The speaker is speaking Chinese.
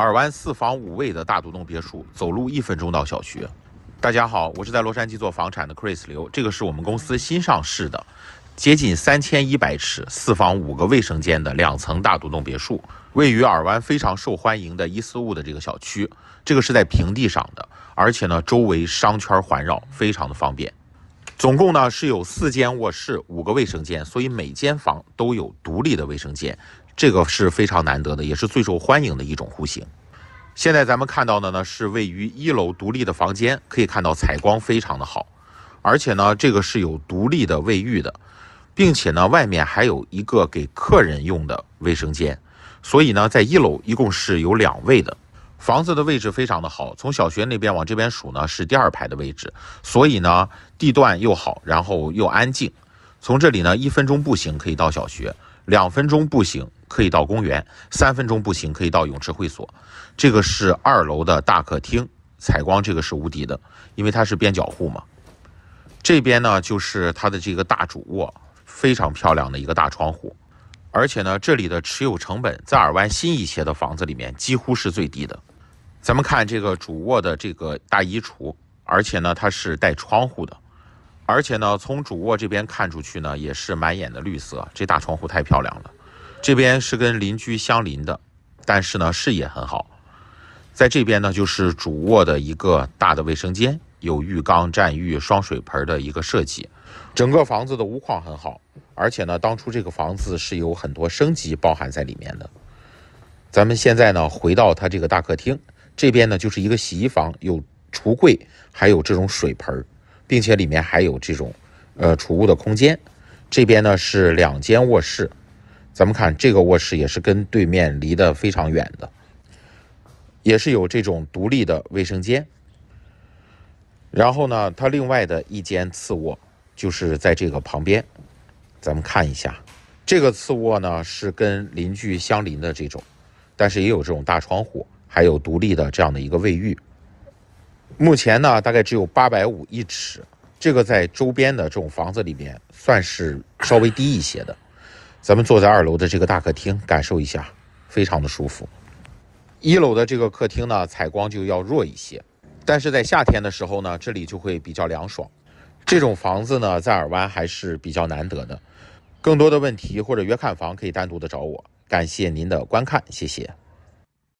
尔湾四房五卫的大独栋别墅，走路一分钟到小区。大家好，我是在洛杉矶做房产的 Chris 刘。这个是我们公司新上市的，接近三千一百尺，四房五个卫生间的两层大独栋别墅，位于尔湾非常受欢迎的伊思物的这个小区。这个是在平地上的，而且呢，周围商圈环绕，非常的方便。总共呢是有四间卧室，五个卫生间，所以每间房都有独立的卫生间。这个是非常难得的，也是最受欢迎的一种户型。现在咱们看到的呢是位于一楼独立的房间，可以看到采光非常的好，而且呢这个是有独立的卫浴的，并且呢外面还有一个给客人用的卫生间，所以呢在一楼一共是有两卫的。房子的位置非常的好，从小学那边往这边数呢是第二排的位置，所以呢地段又好，然后又安静。从这里呢一分钟步行可以到小学，两分钟步行。可以到公园，三分钟步行可以到泳池会所。这个是二楼的大客厅，采光这个是无敌的，因为它是边角户嘛。这边呢就是它的这个大主卧，非常漂亮的一个大窗户，而且呢这里的持有成本在耳湾新一些的房子里面几乎是最低的。咱们看这个主卧的这个大衣橱，而且呢它是带窗户的，而且呢从主卧这边看出去呢也是满眼的绿色，这大窗户太漂亮了。这边是跟邻居相邻的，但是呢视野很好。在这边呢就是主卧的一个大的卫生间，有浴缸、站浴、双水盆的一个设计。整个房子的屋况很好，而且呢当初这个房子是有很多升级包含在里面的。咱们现在呢回到它这个大客厅，这边呢就是一个洗衣房，有橱柜，还有这种水盆，并且里面还有这种呃储物的空间。这边呢是两间卧室。咱们看这个卧室也是跟对面离得非常远的，也是有这种独立的卫生间。然后呢，它另外的一间次卧就是在这个旁边，咱们看一下，这个次卧呢是跟邻居相邻的这种，但是也有这种大窗户，还有独立的这样的一个卫浴。目前呢，大概只有八百五一尺，这个在周边的这种房子里面算是稍微低一些的。咱们坐在二楼的这个大客厅，感受一下，非常的舒服。一楼的这个客厅呢，采光就要弱一些，但是在夏天的时候呢，这里就会比较凉爽。这种房子呢，在耳湾还是比较难得的。更多的问题或者约看房，可以单独的找我。感谢您的观看，谢谢。